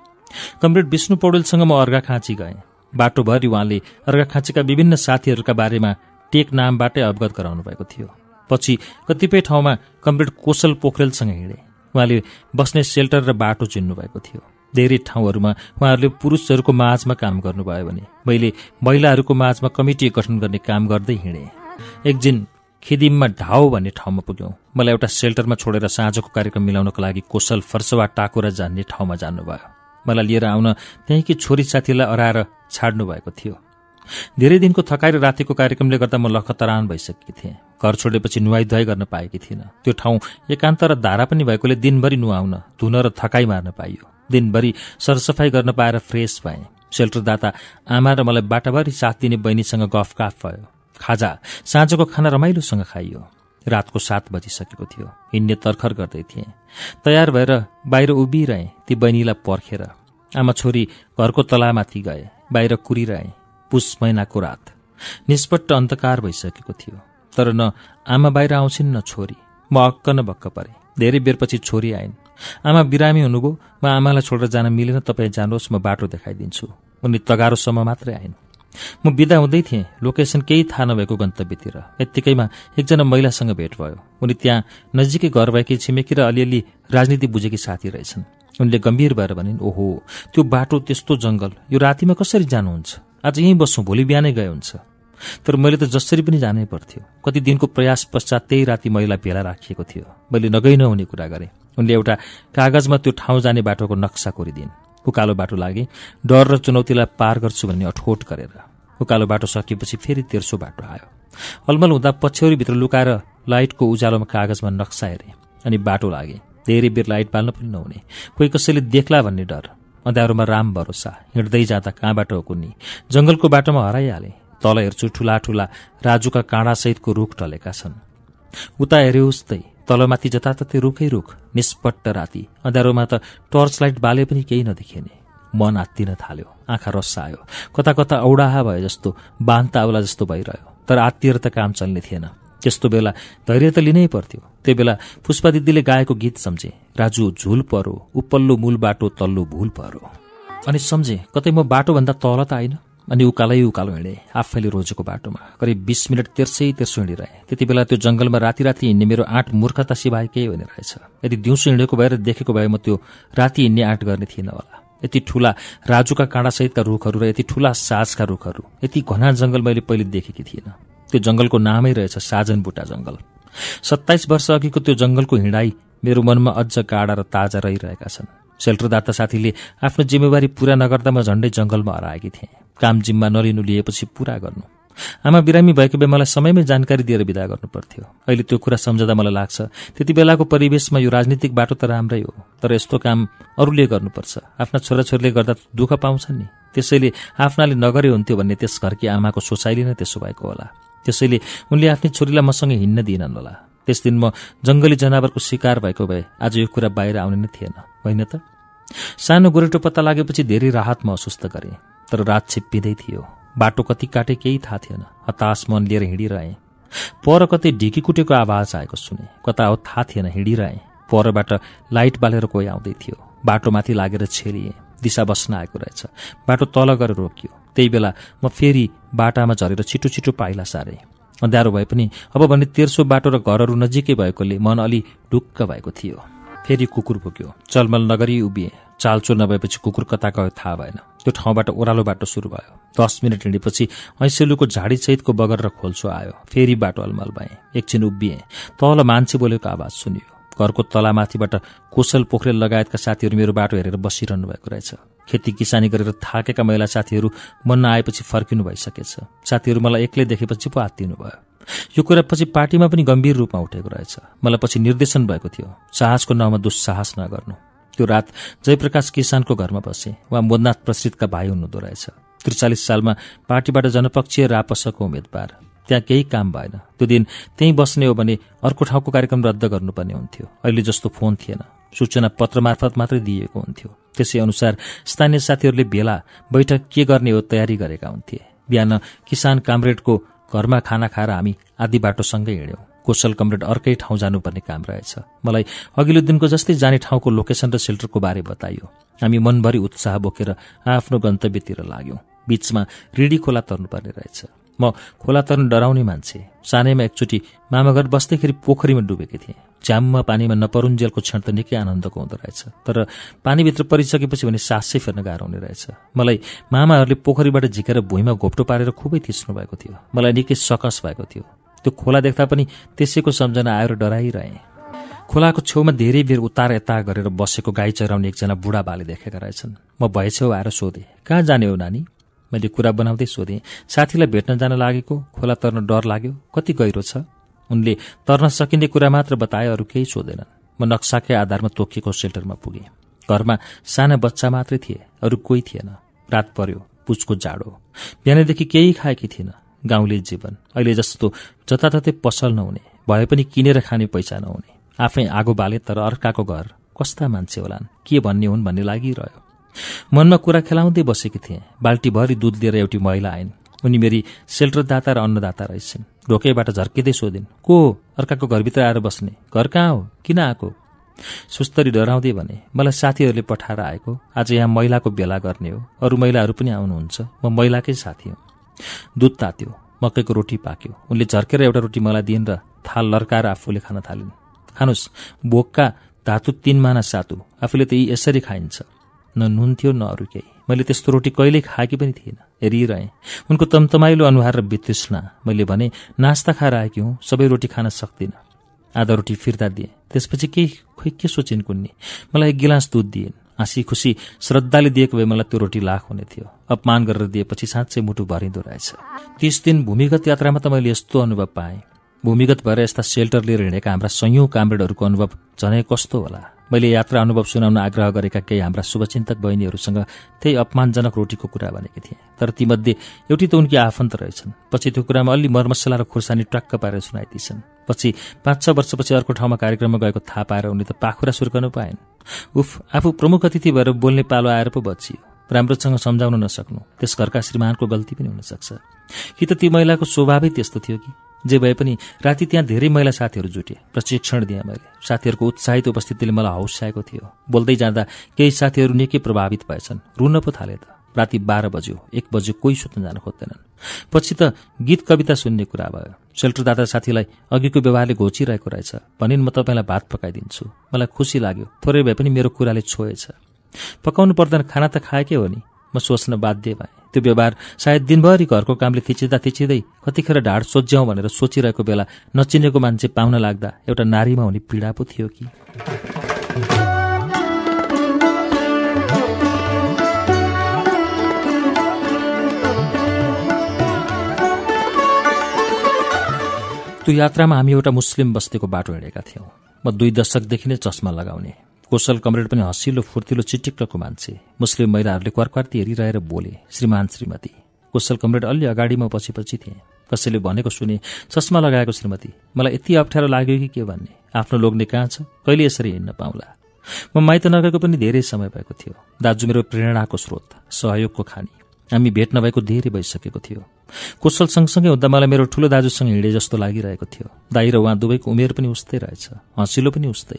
कमरेड विष्णु पौडेलसँग म अर्घाखाँची गएँ बाटोभरि उहाँले अर्घाखाँचीका विभिन्न साथीहरूका बारेमा टेक नामबाटै अवगत गराउनु भएको थियो पछि कतिपय ठाउँमा कमरेड कोशल पोखरेलसँग हिँडे उहाँले बस्ने सेल्टर र बाटो चिन्नुभएको थियो धेरै ठाउँहरूमा उहाँहरूले पुरुषहरूको माझमा काम गर्नुभयो भने मैले महिलाहरूको माझमा कमिटी गठन गर्ने काम गर्दै हिँडेँ एकदिन खिदिममा ढाउ भन्ने ठाउँमा पुग्यौँ मलाई एउटा सेल्टरमा छोडेर साँझको कार्यक्रम मिलाउनको लागि कोसल फर्सवा टाकोरा जान्ने ठाउँमा जानुभयो मलाई लिएर आउन त्यहीँकी छोरी साथीलाई अराएर छाड्नु भएको थियो धेरै दिनको थकाइ र रातिको कार्यक्रमले गर्दा म लखतरान भइसकेकी थिएँ घर छोडेपछि नुहाई धुवाई गर्न पाएकी थिइनँ त्यो ठाउँ एकान्त र धारा पनि भएकोले दिनभरि नुहाउन धुन र थकाइ मार्न पाइयो दिनभरि सरसफाई गर्न पाएर फ्रेस भएँ सेल्टरदाता आमा र मलाई बाटाभरि साथ दिने बहिनीसँग गफ गफ भयो खाजा साँझको खाना रमाइलोसँग खाइयो रातको सात बजिसकेको थियो हिँड्ने तर्खर गर्दै थिएँ तयार भएर बाहिर उभिरहेँ ती बहिनीलाई पर्खेर आमा छोरी घरको तलामाथि गए बाहिर कुरिरहेँ पुष महिनाको रात निष्पट्ट अन्धकार भइसकेको थियो तर न आमा बाहिर आउँछिन् न छोरी म हक्क न भक्क परेँ धेरै बेरपछि छोरी आइन् आमा बिरामी हुनुभयो म आमालाई छोडेर जान मिलेन तपाईँ जानुहोस् म बाटो देखाइदिन्छु उनी तगारोसम्म मात्रै आइन् म बिदा हुँदै थिएँ लोकेसन केही थाहा नभएको गन्तव्यतिर यत्तिकैमा एकजना महिलासँग भेट भयो उनी त्यहाँ नजिकै घर भएकी छिमेकी र अलिअलि राजनीति बुझेकी साथी रहेछन् उनले गम्भीर भएर भनिन् ओहो त्यो बाटो त्यस्तो जङ्गल यो रातिमा कसरी जानुहुन्छ आज यहीँ बस्छौँ भोलि बिहानै गए हुन्छ तर मैले त जसरी पनि जानै पर्थ्यो कति दिनको प्रयास पश्चात त्यही राति मैलाई भेला राखिएको थियो मैले नगै नहुने कुरा गरेँ उनले एउटा कागजमा त्यो ठाउँ जाने बाटोको नक्सा कोरिदिन् उकालो बाटो लागे डर र चुनौतीलाई पार गर्छु भन्ने अठोट गरेर उकालो बाटो सकिएपछि फेरि तेर्सो बाटो आयो अलमल हुँदा पछ्यौरीभित्र लुकाएर लाइटको उज्यालोमा कागजमा नक्सा हेरेँ अनि बाटो लागे धेरै बेर लाइट बाल्न पनि नहुने कोही कसैले देख्ला भन्ने डर अँध्यारोमा राम भरोसा हिँड्दै जाँदा कहाँबाट हो कुन्नी जङ्गलको बाटोमा हराइहाले तल हेर्छु ठुला ठुला राजुका काँडासहितको रुख टलेका छन् उता हेऱ्यो उस्तै तलमाथि जताततै रुखै रुख निष्पट्ट राति अँध्यारोमा त टर्च लाइट बाले पनि केही नदेखिने मन आत्तिन थाल्यो आँखा आयो कता कता औडाहा भए जस्तो बाँध जस्तो भइरह्यो तर आत्तिएर त काम चल्ने थिएन त्यस्तो बेला धैर्य त लिनै पर्थ्यो त्यो बेला पुष्पा दिदीले गाएको गीत सम्झे राजु झुल परो उपल्लो मूल बाटो तल्लो भुल परो अनि सम्झेँ कतै म बाटोभन्दा तल त आइन अनि उकालै उकालो हिँडेँ आफैले रोजेको बाटोमा करिब बिस मिनट तेर्सै तेर्सो हिँडिरहेँ त्यति बेला त्यो जङ्गलमा राति राति हिँड्ने मेरो आँट मूर्खता सिवाय केही हुने रहेछ यदि दिउँसो हिँडेको भएर देखेको भए म त्यो राति हिँड्ने आँट गर्ने थिइनँ होला यति ठुला राजुका काँडासहितका रुखहरू र यति ठुला साजका रुखहरू यति घना जङ्गल मैले पहिले देखेकी थिइनँ त्यो जङ्गलको नामै रहेछ साजन बुटा जङ्गल सत्ताइस वर्ष अघिको त्यो जङ्गलको हिँडाइ मेरो मनमा अझ गाडा र ताजा रहिरहेका छन् सेल्टरदाता साथीले आफ्नो जिम्मेवारी पूरा नगर्दा म झण्डै जङ्गलमा हराएकी थिएँ काम जिम्मा नलिनु लिएपछि पूरा गर्नु आमा बिरामी भएको बेला मलाई समयमै जानकारी दिएर विदा पर्थ्यो अहिले त्यो कुरा सम्झँदा मलाई लाग्छ त्यति बेलाको परिवेशमा यो राजनीतिक बाटो त राम्रै हो तर यस्तो काम अरूले गर्नुपर्छ आफ्ना छोराछोरीले गर्दा दुःख पाउँछन् नि त्यसैले आफ्नाले नगरे हुन्थ्यो भन्ने त्यस घरकी आमाको सोचाइले नै त्यसो भएको होला त्यसैले उनले आफ्नै छोरीलाई मसँग हिँड्न दिएनन् होला त्यस दिन म जङ्गली जनावरको शिकार भएको भए आज यो कुरा बाहिर आउने नै थिएन होइन त सानो गोरेटो पत्ता लागेपछि धेरै राहत महसुस त गरेँ तर रात छिप्पिँदै थियो बाटो कति काटे केही थाहा थिएन हतास मन लिएर हिँडिरहेँ पर कतै ढिकी कुटेको आवाज आएको सुने कता हो थाहा थिएन हिँडिरहेँ परबाट लाइट बालेर कोही आउँदै थियो बाटोमाथि लागेर छेलिएँ दिशा बस्न आएको रहेछ बाटो तल गरेर रोकियो त्यही बेला म फेरि बाटामा झरेर छिटो छिटो पाइला सारेँ अँध्यारो भए पनि अब भने तेर्सो बाटो र घरहरू नजिकै भएकोले मन अलि ढुक्क भएको थियो फेरि कुकुर भोग्यो चलमल नगरी उभिए चालचोल नभएपछि कुकुर कता गयो थाहा भएन त्यो ठाउँबाट ओह्रालो बाटो सुरु भयो दस मिनट हिँडेपछि ऐसेलुको झाडीसहितको बगर र खोल्छो आयो फेरि बाटो अलमल भए एकछिन उभिएँ तल मान्छे बोलेको आवाज सुनियो घरको तलामाथिबाट कोसल पोखरेल लगायतका साथीहरू मेरो बाटो हेरेर बसिरहनु भएको रहेछ खेती किसानी गरेर थाकेका महिला साथीहरू मन आएपछि फर्किनु भइसकेछ साथीहरू मलाई एक्लै देखेपछि पो हात दिनुभयो यो कुरा पछि पार्टीमा पनि गम्भीर रूपमा उठेको रहेछ मलाई पछि निर्देशन भएको थियो साहसको नाउँमा दुस्साहस नगर्नु त्यो रात जयप्रकाश किसानको घरमा बसे वा मोदनाथ प्रसिद्धका भाइ हुनुहुँदो रहेछ त्रिचालिस सालमा पार्टीबाट जनपक्षीय रापसको उम्मेद्वार त्यहाँ केही काम भएन त्यो दिन त्यहीँ बस्ने हो भने अर्को ठाउँको कार्यक्रम रद्द गर्नुपर्ने हुन्थ्यो अहिले जस्तो फोन थिएन सूचना पत्र मार्फत मात्रै दिइएको हुन्थ्यो त्यसै अनुसार स्थानीय साथीहरूले भेला बैठक के गर्ने हो तयारी गरेका हुन्थे बिहान किसान कामरेडको घरमा खाना खाएर हामी आधी बाटोसँगै हिँड्यौँ कोसल कमरेड अर्कै ठाउँ जानुपर्ने काम रहेछ मलाई अघिल्लो दिनको जस्तै जाने ठाउँको लोकेसन र सेल्टरको बारे बताइयो हामी मनभरि उत्साह बोकेर आफ्नो गन्तव्यतिर लाग्यौँ बीचमा रिडी खोला तर्नुपर्ने रहेछ म खोला तर्नु डराउने मान्छे सानैमा एकचोटि मामाघर बस्दैखेरि पोखरीमा डुबेकी थिएँ च्याममा पानीमा नपरुन्जेलको क्षण त निकै आनन्दको हुँदो रहेछ तर पानीभित्र परिसकेपछि भने सासै फेर्न गाह्रो हुने रहेछ मलाई मामाहरूले पोखरीबाट झिकेर भुइँमा घोप्टो पारेर खुबै थिच्नु भएको थियो मलाई निकै सकस भएको थियो त्यो खोला देख्दा पनि त्यसैको सम्झना आएर डराइरहे खोलाको छेउमा धेरै बेर उतार यता गरेर बसेको गाई चराउने एकजना बुढाबाले देखेका रहेछन् म भएछेउ आएर सोधेँ कहाँ जाने हो नानी मैले कुरा बनाउँदै सोधेँ साथीलाई भेट्न जान लागेको खोला तर्न डर लाग्यो कति गहिरो छ उनले तर्न सकिने कुरा मात्र बताए अरू केही सोधेनन् म नक्साकै आधारमा तोकिएको सेल्टरमा पुगेँ घरमा साना बच्चा मात्रै थिए अरू कोही थिएन रात पर्यो पुचको जाडो बिहानैदेखि केही खाएकी थिएन गाउँले जीवन अहिले जस्तो जताततै पसल नहुने भए पनि किनेर खाने पैसा नहुने आफै आगो बाले तर अर्काको घर कस्ता मान्छे होलान् के भन्ने हुन् भन्ने लागिरह्यो मनमा कुरा खेलाउँदै बसेकी थिएँ बाल्टीभरि दुध लिएर एउटी महिला आइन् उनी मेरी सेल्टरदाता र अन्नदाता रहेछन् ढोकैबाट झर्किँदै सोधिन् को हो अर्काको घरभित्र आएर बस्ने घर कहाँ हो किन आएको सुस्तरी डराउँदै भने मलाई साथीहरूले पठाएर आएको आज यहाँ मैलाको भेला गर्ने हो अरू महिलाहरू पनि आउनुहुन्छ म मैलाकै साथी हुँ दुध तात्यो मकैको रोटी पाक्यो उनले झर्केर एउटा रोटी मलाई दिइन् र थाल लर्काएर आफूले खान थालिन् खानुस् भोकका धातु तिन माना सातु आफूले त यी यसरी खाइन्छ न नुन थियो न अरू केही मैले त्यस्तो रोटी कहिल्यै खाएकी पनि थिइनँ हेरिरहेँ उनको तमतमाइलो अनुहार र वितृष्णा मैले भने नास्ता खाएर आएकी हुँ सबै रोटी खान सक्दिनँ आधा रोटी फिर्ता दिएँ त्यसपछि केही खोइ के सोचिन् कुन्नी मलाई एक गिलास दुध दिइन् हाँसी खुसी श्रद्धाले दिएको भए मलाई त्यो रोटी लाख हुने थियो अपमान गरेर दिएपछि साँच्चै मुटु भरिँदो रहेछ तिस दिन भूमिगत यात्रामा त मैले यस्तो अनुभव पाएँ भूमिगत भएर यस्ता सेल्टर लिएर हिँडेका हाम्रा सयौँ कामरेडहरूको अनुभव झनै कस्तो होला मैले यात्रा अनुभव सुनाउन आग्रह गरेका केही हाम्रा शुभचिन्तक बहिनीहरूसँग त्यही अपमानजनक रोटीको कुरा भनेकी थिएँ तर तीमध्ये एउटी त उनकी आफन्त रहेछन् पछि त्यो कुरामा अलि मरमसला र खुर्सानी ट्वाक्क पारेर सुनाइदिन्छन् पछि पाँच छ वर्षपछि अर्को ठाउँमा कार्यक्रममा गएको थाहा पाएर उनी त पाखुरा सुर्कन पाएन उफ आफू प्रमुख अतिथि भएर बोल्ने पालो आएर पो बचियो राम्रोसँग सम्झाउन नसक्नु त्यस घरका श्रीमानको गल्ती पनि हुनसक्छ कि त ती महिलाको स्वभावै त्यस्तो थियो कि जे भए पनि राति त्यहाँ धेरै महिला साथीहरू जुटे प्रशिक्षण दिएँ मैले साथीहरूको उत्साहित उपस्थितिले मलाई हौस्याएको थियो बोल्दै जाँदा केही साथीहरू निकै प्रभावित भएछन् रुन पो थाले त राति बाह्र बज्यो एक बज्यो कोही सुत्न जान खोज्दैनन् पछि त गीत कविता सुन्ने कुरा भयो सेल्टर दादा साथीलाई अघिको व्यवहारले घोचिरहेको रहेछ भनिन् म तपाईँलाई भात पकाइदिन्छु मलाई खुसी लाग्यो थोरै भए पनि मेरो कुराले छोएछ पकाउनु पर्दैन खाना त खाएकै हो नि म सोच्न बाध्य भए त्यो व्यवहार सायद दिनभरि घरको कामले थिचिँदा थिचिँदै कतिखेर ढाड सोच्याउँ भनेर सोचिरहेको बेला नचिनेको मान्छे पाउन लाग्दा एउटा नारीमा हुने पीडा पो थियो कि त्यो यात्रामा हामी एउटा मुस्लिम बस्तीको बाटो हिँडेका थियौँ म दुई दशकदेखि नै चस्मा लगाउने कोशल कमरेड पनि हँसिलो फुर्तिलो चिटिक्कको मान्छे मुस्लिम महिलाहरूले क्वारक्वार्ती हेरिरहेर बोले श्रीमान श्रीमती कोशल कमरेड अलि अगाडि म पछि पछि थिएँ कसैले भनेको सुने चस्मा लगाएको श्रीमती मलाई यति अप्ठ्यारो लाग्यो कि के भन्ने आफ्नो लोग्ने कहाँ छ कहिले यसरी हिँड्न पाउँला म माइत नगएको पनि धेरै समय भएको थियो दाजु मेरो प्रेरणाको स्रोत सहयोगको खानी हामी भेट नभएको धेरै भइसकेको थियो कोशल सँगसँगै हुँदा मलाई मेरो ठुलो दाजुसँग हिँडे जस्तो लागिरहेको थियो दाई र उहाँ दुवैको उमेर पनि उस्तै रहेछ हँसिलो पनि उस्तै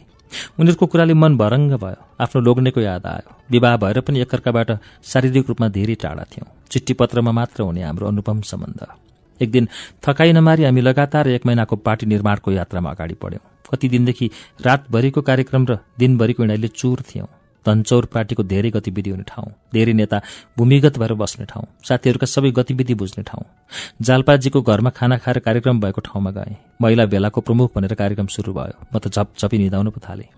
उनीहरूको कुराले मन भरङ्ग भयो आफ्नो लोग्नेको याद आयो विवाह भएर पनि एकअर्काबाट शारीरिक रूपमा धेरै टाढा थियौँ चिठीपत्रमा मात्र हुने हाम्रो अनुपम सम्बन्ध एक दिन थकाइ नमारी हामी लगातार एक महिनाको पार्टी निर्माणको यात्रामा अगाडि बढ्यौँ कति दिनदेखि रातभरिको कार्यक्रम र दिनभरिको हिँडाइले चुर थियौँ धनचौर पार्टीको धेरै गतिविधि हुने ठाउँ धेरै नेता भूमिगत भएर बस्ने ठाउँ साथीहरूका सबै गतिविधि बुझ्ने ठाउँ जालपाजीको घरमा खाना खाएर कार्यक्रम भएको ठाउँमा गए महिला भेलाको प्रमुख भनेर कार्यक्रम सुरु भयो म त झप झपी निधाउनु पो थालेँ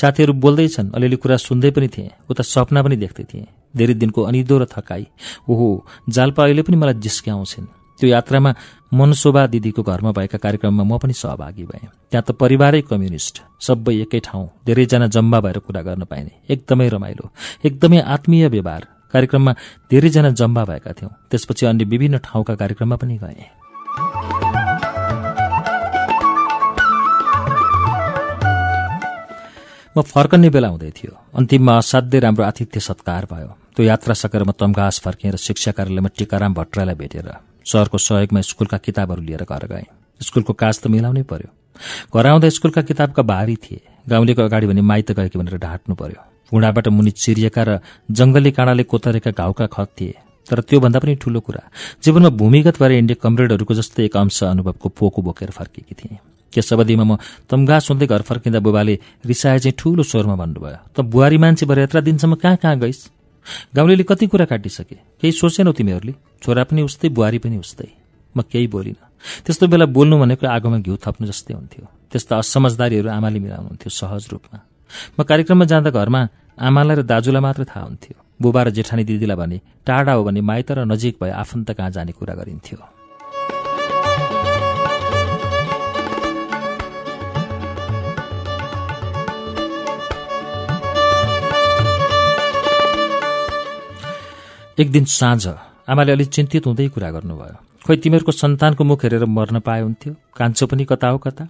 साथीहरू बोल्दैछन् अलिअलि कुरा सुन्दै पनि थिएँ उता सपना पनि देख्दै थिएँ धेरै दिनको अनिदो र थकाई ओहो जालपा अहिले पनि मलाई जिस्क्याउँछिन् त्यो यात्रामा मनशोभा दिदीको घरमा भएका कार्यक्रममा म पनि सहभागी भएँ त्यहाँ त परिवारै कम्युनिस्ट सबै एकै ठाउँ धेरैजना जम्मा भएर कुरा गर्न पाइने एकदमै रमाइलो एकदमै आत्मीय व्यवहार कार्यक्रममा धेरैजना जम्मा भएका थियौँ त्यसपछि अन्य विभिन्न ठाउँका कार्यक्रममा पनि गएँ म फर्कने बेला हुँदै थियो अन्तिममा असाध्यै राम्रो आतिथ्य सत्कार भयो त्यो यात्रा सकेर म तम्घास फर्केँ र शिक्षा कार्यालयमा टिकाराम भट्टराईलाई भेटेर सरको सहयोगमा स्कुलका किताबहरू लिएर घर गए स्कुलको काज त मिलाउनै पर्यो घर आउँदा स्कुलका किताबका भारी थिए गाउँलेको अगाडि भने माइत गएकी भनेर ढाँट्नु पर्यो घुँडाबाट मुनि चिरिएका र जङ्गली काँडाले कोतरेका घाउका खत थिए तर त्योभन्दा पनि ठूलो कुरा जीवनमा भूमिगत भएर इन्डिया कमरेडहरूको जस्तै एक अंश अनुभवको पोको बोकेर फर्केकी थिएँ त्यस अवधिमा म तम्घा सुन्दै घर फर्किँदा बुबाले रिसाए चाहिँ ठूलो स्वरमा भन्नुभयो त बुहारी मान्छे भएर यत्र दिनसम्म कहाँ कहाँ गइस् गाउँले कति कुरा काटिसके केही सोचेनौ तिमीहरूले छोरा पनि उस्तै बुहारी पनि उस्तै म केही बोलिनँ त्यस्तो बेला बोल्नु भनेको आगोमा घिउ थप्नु जस्तै हुन्थ्यो त्यस्ता असमझदारीहरू आमाले मिलाउनुहुन्थ्यो सहज रूपमा म कार्यक्रममा जाँदा घरमा आमालाई र दाजुलाई मात्र थाहा हुन्थ्यो बुबा र जेठानी दिदीलाई भने टाढा हो भने माइत र नजिक भए आफन्त कहाँ जाने कुरा गरिन्थ्यो एक दिन साँझ आमाले अलिक चिन्तित हुँदै कुरा गर्नुभयो खोइ तिमीहरूको सन्तानको मुख हेरेर मर्न पाए हुन्थ्यो कान्छो पनि कता हो कता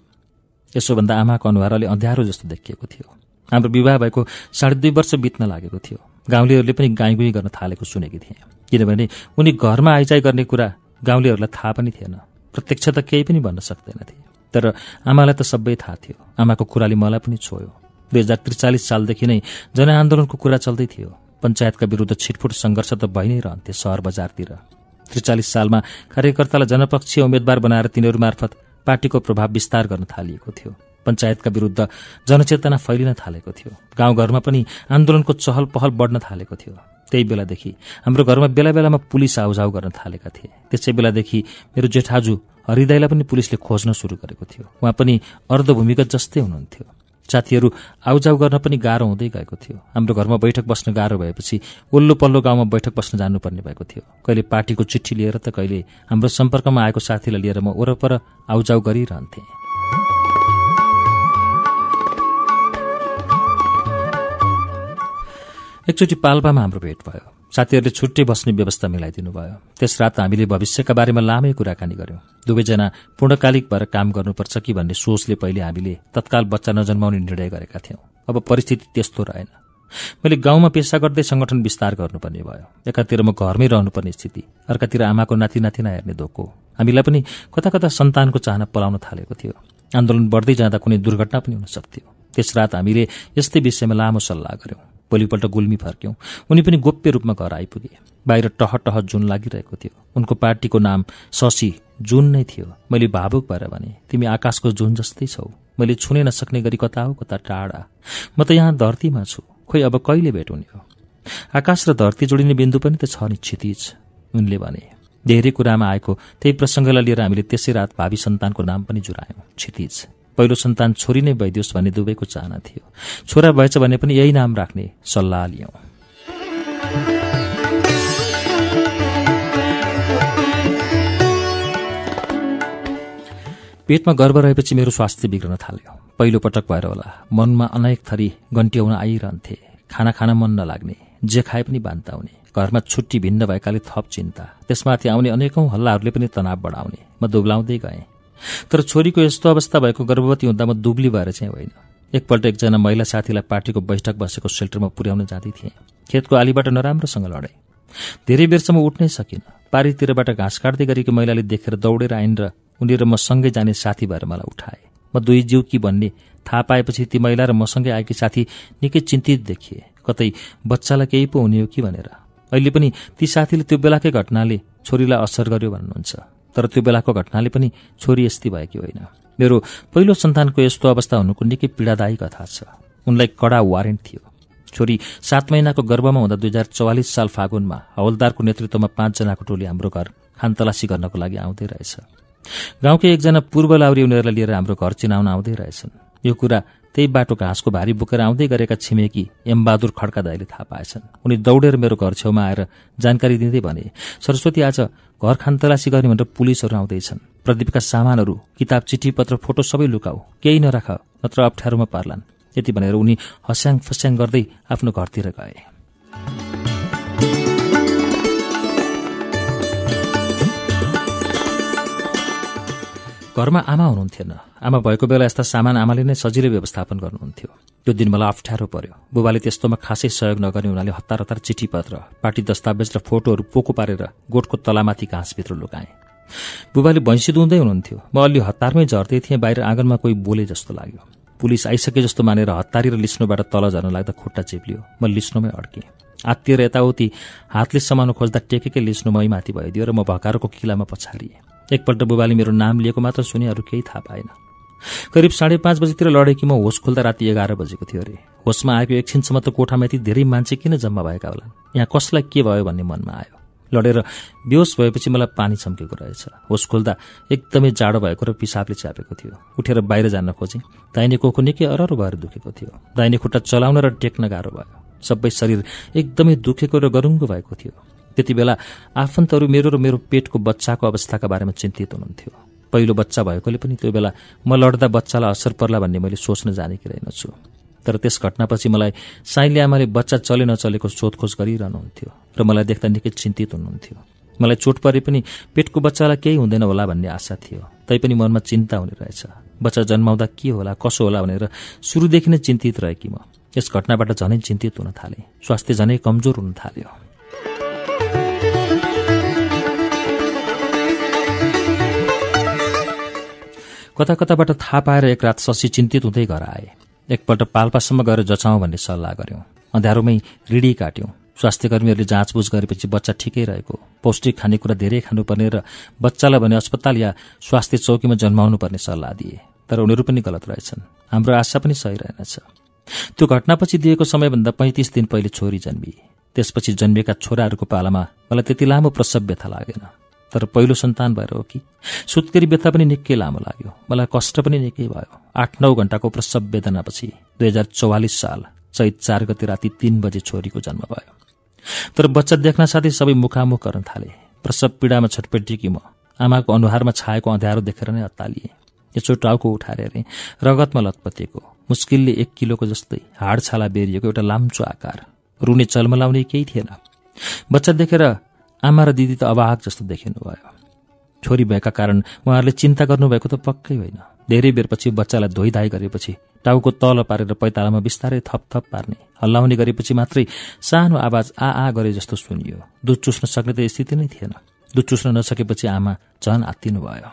यसोभन्दा आमाको अनुहार अलि अँध्यारो जस्तो देखिएको थियो हाम्रो विवाह भएको साढे दुई वर्ष बित्न लागेको थियो गाउँलेहरूले पनि गाईगुई गर्न थालेको सुनेकी थिए किनभने उनी घरमा आइचाइ गर्ने कुरा गाउँलेहरूलाई थाहा पनि थिएन प्रत्यक्ष त केही पनि भन्न सक्दैनथे तर आमालाई त सबै थाहा थियो आमाको कुराले मलाई पनि छोयो दुई हजार त्रिचालिस सालदेखि नै जनआन्दोलनको कुरा चल्दै थियो पञ्चायतका विरूद्ध छिटफुट सङ्घर्ष त भइ नै रहन्थे सहर बजारतिर त्रिचालिस सालमा कार्यकर्तालाई जनपक्षीय उम्मेद्वार बनाएर तिनीहरू मार्फत पार्टीको प्रभाव विस्तार गर्न थालिएको थियो पञ्चायतका विरूद्ध जनचेतना फैलिन थालेको थियो गाउँघरमा पनि आन्दोलनको चहल पहल बढ्न थालेको थियो त्यही बेलादेखि हाम्रो घरमा बेला बेलामा पुलिस आउजाउ गर्न थालेका थिए त्यसै बेलादेखि मेरो जेठाजु हरिदाईलाई पनि पुलिसले खोज्न सुरु गरेको थियो उहाँ पनि अर्धभूमिगत जस्तै हुनुहुन्थ्यो साथीहरू आउजाउ गर्न पनि गाह्रो हुँदै गएको थियो हाम्रो घरमा बैठक बस्न गाह्रो भएपछि ओल्लो पल्लो गाउँमा बैठक बस्न जानुपर्ने भएको थियो कहिले पार्टीको चिठी लिएर त कहिले हाम्रो सम्पर्कमा आएको साथीलाई लिएर म वरपर आउजाउ गरिरहन्थेँ एकचोटि पाल्पामा हाम्रो भेट भयो साथीहरूले छुट्टै बस्ने व्यवस्था मिलाइदिनु भयो त्यस रात हामीले भविष्यका बारेमा लामै कुराकानी गर्यौँ दुवैजना पूर्णकालिक भएर काम गर्नुपर्छ कि भन्ने सोचले पहिले हामीले तत्काल बच्चा नजन्माउने निर्णय गरेका थियौँ अब परिस्थिति त्यस्तो रहेन मैले गाउँमा पेसा गर्दै संगठन विस्तार गर्नुपर्ने भयो एकातिर म घरमै रहनुपर्ने स्थिति अर्कातिर आमाको नाति नातिना हेर्ने धोको हामीलाई पनि कता कता सन्तानको चाहना पलाउन थालेको थियो आन्दोलन बढ्दै जाँदा कुनै दुर्घटना पनि हुन सक्थ्यो त्यस रात हामीले यस्तै विषयमा लामो सल्लाह गऱ्यौँ भोलिपल्ट गुल्मी फर्क्यौँ उनी पनि गोप्य रूपमा घर आइपुगे बाहिर टह टह जुन लागिरहेको थियो उनको पार्टीको नाम शशी जुन नै थियो मैले भावुक भएर भने तिमी आकाशको जुन जस्तै छौ मैले छुने नसक्ने गरी कता हो कता टाढा म त यहाँ धरतीमा छु खोइ अब कहिले भेट हुने हो आकाश र धरती जोडिने बिन्दु पनि त छ नि क्षितिज उनले भने धेरै कुरामा आएको त्यही प्रसङ्गलाई लिएर हामीले त्यसै रात भावी सन्तानको नाम पनि जुरायौँ क्षितिज पहिलो सन्तान छोरी नै भइदियोस् भन्ने दुवैको चाहना थियो छोरा भएछ भने पनि यही नाम राख्ने सल्लाह लियौँ पेटमा गर्व रहेपछि मेरो स्वास्थ्य बिग्रन थाल्यो पहिलो पटक भएर होला मनमा अनेक थरी गन्ट्याउन आइरहन्थे खाना खान मन नलाग्ने जे खाए पनि बान्ता हुने घरमा छुट्टी भिन्न भएकाले थप चिन्ता त्यसमाथि आउने अनेकौं हल्लाहरूले पनि तनाव बढाउने म दुब्लाउँदै गएँ तर छोरीको यस्तो अवस्था भएको गर्भवती हुँदा म दुब्ली भएर चाहिँ होइन एकपल्ट एकजना महिला साथीलाई पार्टीको बैठक बसेको सेल्टरमा पुर्याउन जाँदै थिएँ खेतको आलीबाट नराम्रोसँग लडेँ धेरै बेरसम्म उठ्नै सकिनँ पारीतिरबाट घाँस काट्दै गरेको महिलाले देखेर दौडेर आइन् र उनीहरू म सँगै जाने साथी भएर मलाई उठाए म दुई जिउ कि भन्ने थाहा पाएपछि ती महिला र मसँगै आएकी साथी निकै चिन्तित देखिए कतै बच्चालाई केही पो हुने हो कि भनेर अहिले पनि ती साथीले त्यो बेलाकै घटनाले छोरीलाई असर गर्यो भन्नुहुन्छ तर त्यो बेलाको घटनाले पनि छोरी यस्तै भएकी होइन मेरो पहिलो सन्तानको यस्तो अवस्था हुनुको निकै पीडादायी कथा छ उनलाई कडा वारेन्ट थियो छोरी सात महिनाको गर्भमा हुँदा दुई हजार चौवालिस साल फागुनमा हवलदारको नेतृत्वमा पाँचजनाको टोली हाम्रो घर खानतलासी गर्नको लागि आउँदै रहेछ गाउँकै एकजना पूर्व लाउरी उनीहरूलाई लिएर हाम्रो घर चिनाउन आउँदै रहेछन् यो कुरा त्यही बाटो घाँसको भारी बोकेर आउँदै गरेका छिमेकी एमबहादुर खड्का दाईले थाहा पाएछन् उनी दौडेर मेरो घर छेउमा आएर जानकारी दिँदै भने सरस्वती आज घर तलासी गर्ने भनेर पुलिसहरू आउँदैछन् प्रदीपका सामानहरू किताब चिठी पत्र फोटो सबै लुकाऊ केही नराख नत्र अप्ठ्यारोमा पार्लान् यति भनेर उनी हस्याङ फस्याङ गर्दै आफ्नो घरतिर गए घरमा आमा हुनुहुन्थेन आमा भएको बेला यस्ता सामान आमाले नै सजिलै व्यवस्थापन गर्नुहुन्थ्यो त्यो दिन मलाई अप्ठ्यारो पर्यो बुबाले त्यस्तोमा खासै सहयोग नगर्ने हुनाले हतार हतार चिठी पत्र पार्टी दस्तावेज र फोटोहरू पोको पारेर गोठको तलामाथि घाँसभित्र लुकाएँ बुबाले भैँसी दुँदै हुनुहुन्थ्यो म अलि हतारमै झर्दै थिएँ बाहिर आँगनमा कोही बोले जस्तो लाग्यो पुलिस आइसके जस्तो मानेर हतारी र लिस्नुबाट तल झर्न लाग्दा खुट्टा चिप्लियो म लिस्नुमै अड्केँ आत्तिएर यताउति हातले सामान खोज्दा टेकेकै मै माथि भइदियो र म भकारोको किलामा पछारिएँ एकपल्ट बुबाले मेरो नाम लिएको मात्र सुने अरू केही थाहा पाएन करिब साढे पाँच बजीतिर लडेकीमा होस खोल्दा राति एघार बजेको थियो अरे होसमा आएको एकछिनसम्म त कोठामा यति धेरै मान्छे किन जम्मा भएका होलान् यहाँ कसलाई के भयो भन्ने मनमा आयो लडेर बेहोस भएपछि मलाई पानी छम्केको रहेछ होस खोल्दा एकदमै जाडो भएको र पिसाबले च्यापेको थियो उठेर बाहिर जान खोजेँ दाहिने कोको निकै अरहर भएर दुखेको थियो दाहिने खुट्टा चलाउन र टेक्न गाह्रो भयो सबै शरीर एकदमै दुखेको र गरुङ्गो भएको थियो त्यति बेला आफन्तहरू मेरो र मेरो पेटको बच्चाको अवस्थाका बारेमा चिन्तित हुनुहुन्थ्यो पहिलो बच्चा भएकोले पनि त्यो बेला म लड्दा बच्चालाई असर पर्ला भन्ने मैले सोच्न जानेकी रहेनछु तर त्यस घटनापछि मलाई साइली आमाले बच्चा चले नचलेको सोधखोज गरिरहनुहुन्थ्यो र मलाई देख्दा निकै चिन्तित हुनुहुन्थ्यो मलाई चोट परे पनि पेटको बच्चालाई केही हुँदैन होला भन्ने आशा थियो तैपनि मनमा चिन्ता हुने रहेछ बच्चा जन्माउँदा के होला कसो होला भनेर सुरुदेखि नै चिन्तित रहेँ कि म यस घटनाबाट झनै चिन्तित हुन थालेँ स्वास्थ्य झनै कमजोर हुन थाल्यो कता कताबाट थाहा पाएर एक रात शशी चिन्तित हुँदै घर आए एकपल्ट पाल्पासम्म गएर जचाउँ भन्ने सल्लाह गऱ्यौँ अँध्यारोमै रिडी काट्यौँ स्वास्थ्यकर्मीहरूले जाँचबुझ गरेपछि बच्चा ठिकै रहेको पौष्टिक खानेकुरा धेरै खानुपर्ने र बच्चालाई भने अस्पताल या स्वास्थ्य चौकीमा जन्माउनु पर्ने सल्लाह दिए तर उनीहरू पनि गलत रहेछन् हाम्रो आशा पनि सही रहेनछ त्यो घटनापछि दिएको समयभन्दा पैँतिस दिन पहिले छोरी जन्मिए त्यसपछि जन्मिएका छोराहरूको पालामा मलाई त्यति लामो प्रसव लागेन तर पहिलो सन्तान भएर हो कि सुत्केरी बेथा पनि निकै लामो लाग्यो मलाई कष्ट पनि निकै भयो आठ नौ घण्टाको प्रसव वेदनापछि दुई हजार चौवालिस साल चैत चार गते राति तीन बजे छोरीको जन्म भयो तर बच्चा देख्न साथै सबै मुखामुख गर्न थाले प्रसव पीडामा कि म आमाको अनुहारमा छाएको अँध्यारो देखेर नै अत्तालिएँ यसो टाउको उठाएर हेरेँ रगतमा लतपतिएको मुस्किलले एक किलोको जस्तै हाडछाला बेरिएको एउटा लाम्चो आकार रुने चलमलाउने केही थिएन बच्चा देखेर आमा र दिदी त अवाहक जस्तो देखिनुभयो छोरी भएका कारण उहाँहरूले चिन्ता गर्नुभएको त पक्कै होइन धेरै बेरपछि बच्चालाई धोइधाई गरेपछि टाउको तल पारेर पैतालामा बिस्तारै थपथप पार्ने हल्लाउने गरेपछि मात्रै सानो आवाज आ आ गरे जस्तो सुनियो दुध चुस्न सक्ने त स्थिति नै थिएन दुध चुस्न नसकेपछि आमा झन आत्तिनु भयो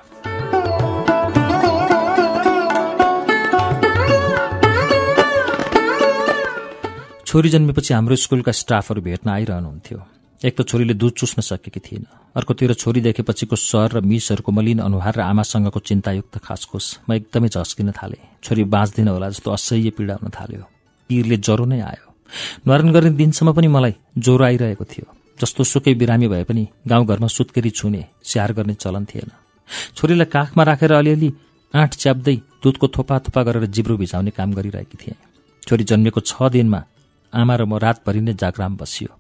छोरी जन्मेपछि हाम्रो स्कुलका स्टाफहरू भेट्न आइरहनुहुन्थ्यो एक त छोरीले दुध चुस्न सकेकी थिएन अर्कोतिर छोरी देखेपछिको सर र मिसहरूको मलिन अनुहार र आमासँगको चिन्तायुक्त खासखुस म एकदमै झस्किन थालेँ छोरी बाँच्दिन होला जस्तो असह्य पीडा हुन थाल्यो पीरले ज्वरो नै आयो नवारण गर्ने दिनसम्म पनि मलाई ज्वरो आइरहेको थियो जस्तो सुकै बिरामी भए पनि गाउँघरमा सुत्केरी छुने स्याहार गर्ने चलन थिएन छोरीलाई काखमा राखेर अलिअलि आँट च्याप्दै दुधको थोपा थोपा गरेर जिब्रो भिजाउने काम गरिरहेकी थिएँ छोरी जन्मेको छ दिनमा आमा र म रातभरि नै जागराम बसियो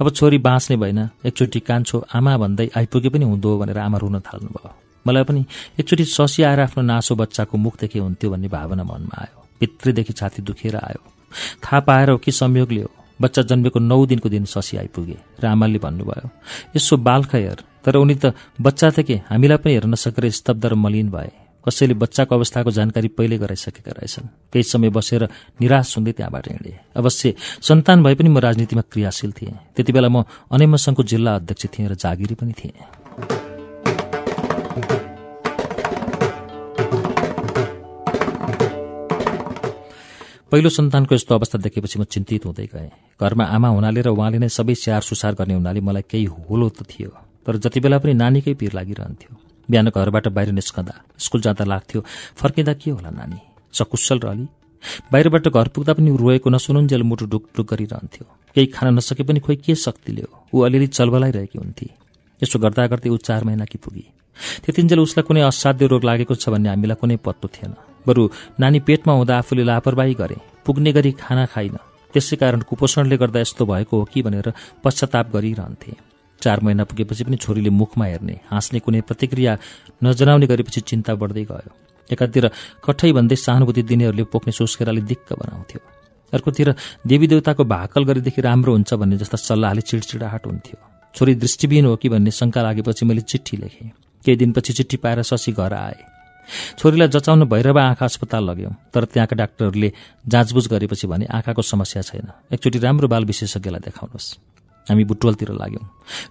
अब छोरी बाँच्ने भएन एकचोटि कान्छो आमा भन्दै आइपुगे पनि हुँदो भनेर आमा रुन थाल्नुभयो मलाई पनि एकचोटि ससी आएर आफ्नो नासो बच्चाको मुखदेखि हुन्थ्यो भन्ने भावना मनमा आयो भित्रीदेखि छाती दुखेर आयो थाहा पाएर हो कि संयोगले हो बच्चा जन्मेको नौ दिनको दिन ससी आइपुगे र आमाले भन्नुभयो यसो बालखा हेर तर उनी त बच्चा थिए के हामीलाई पनि हेर्न सकेर स्तब्ध र मलिन भए कसैले बच्चाको अवस्थाको जानकारी पहिले गराइसकेका रहेछन् केही समय बसेर निराश हुँदै त्यहाँबाट हिँडे अवश्य सन्तान भए पनि म राजनीतिमा क्रियाशील थिएँ त्यति बेला म अनेमसङ्घको जिल्ला अध्यक्ष थिएँ र जागिरी पनि थिएँ पहिलो सन्तानको यस्तो अवस्था देखेपछि म चिन्तित हुँदै गएँ घरमा आमा हुनाले र उहाँले नै सबै स्याहार सुसार गर्ने हुनाले मलाई केही होलो त थियो तर जति बेला पनि नानीकै पिर लागिरहन्थ्यो बिहान घरबाट बाहिर निस्कँदा स्कुल जाँदा लाग्थ्यो फर्किँदा के होला नानी सकुशल र अलि बाहिरबाट घर पुग्दा पनि रोएको नसुनुन्जेल मुटु ढुकढुक गरिरहन्थ्यो केही खान नसके पनि खोइ के शक्तिले हो ऊ अलिअलि चलबलाइरहेकी हुन्थे यसो गर्दा गर्दै ऊ चार महिना कि पुगी त्यतिन्जेल उसलाई कुनै असाध्य रोग लागेको छ भन्ने हामीलाई कुनै पत्तो थिएन बरु नानी पेटमा हुँदा आफूले लापरवाही गरे पुग्ने गरी खाना खाइन त्यसै कारण कुपोषणले गर्दा यस्तो भएको हो कि भनेर पश्चाताप गरिरहन्थे चार महिना पुगेपछि पनि छोरीले मुखमा हेर्ने हाँस्ने कुनै प्रतिक्रिया नजनाउने गरेपछि चिन्ता बढ्दै गयो एकातिर कठै भन्दै सहानुभूति दिनेहरूले पोख्ने सोस्केराले दिक्क बनाउँथ्यो अर्कोतिर देवी देवताको भाकल गरेदेखि राम्रो हुन्छ भन्ने जस्ता सल्लाहले चिडचिडाहट हुन्थ्यो छोरी दृष्टिबिन हो कि भन्ने शङ्का लागेपछि मैले चिठी लेखेँ केही दिनपछि चिठी पाएर ससी घर आए छोरीलाई जचाउन भैरव आँखा अस्पताल लग्यो तर त्यहाँका डाक्टरहरूले जाँचबुझ गरेपछि भने आँखाको समस्या छैन एकचोटि राम्रो बाल विशेषज्ञलाई देखाउनुहोस् हामी बुटवलतिर लाग्यौँ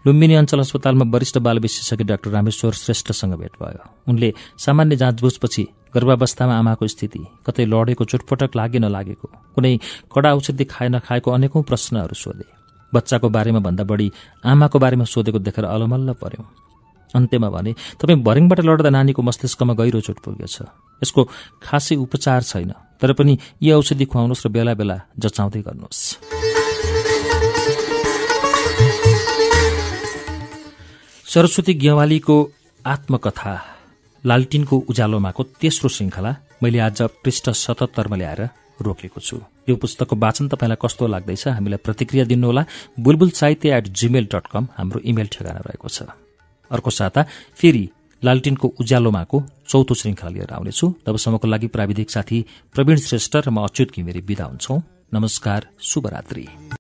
लुम्बिनी अञ्चल अस्पतालमा वरिष्ठ बाल विशेषज्ञ डाक्टर रामेश्वर श्रेष्ठसँग भेट भयो उनले सामान्य जाँचबुझपछि गर्भावस्थामा आमाको स्थिति कतै लडेको चुटपटक लागे नलागेको कुनै कडा औषधि खाए नखाएको अनेकौँ प्रश्नहरू सोधे बच्चाको बारेमा भन्दा बढी आमाको बारेमा सोधेको देखेर अलमल्ल पर्यौँ अन्त्यमा भने तपाईँ भरिङबाट लड्दा नानीको मस्तिष्कमा गहिरो चोट पुगेछ यसको खासै उपचार छैन तर पनि यी औषधि खुवाउनुहोस् र बेला बेला जचाउँदै गर्नुहोस् सरस्वती गेवालीको आत्मकथा लालटिनको उज्यालोमाको तेस्रो श्रृङ्खला मैले आज पृष्ठ सतहत्तरमा ल्याएर रोकेको छु यो पुस्तकको वाचन तपाईँलाई कस्तो लाग्दैछ हामीलाई प्रतिक्रिया दिनुहोला बुलबुल साहित्य एट जीमेल डट कम हाम्रो इमेल ठेगाना रहेको छ अर्को साता फेरि लालटिनको उज्यालोमाको चौथो श्रृङ्खला लिएर आउनेछु तबसम्मको लागि प्राविधिक साथी प्रवीण श्रेष्ठ र म अच्युत घिमिरे विदा हुन्छौ नमस्कार शुभरात्री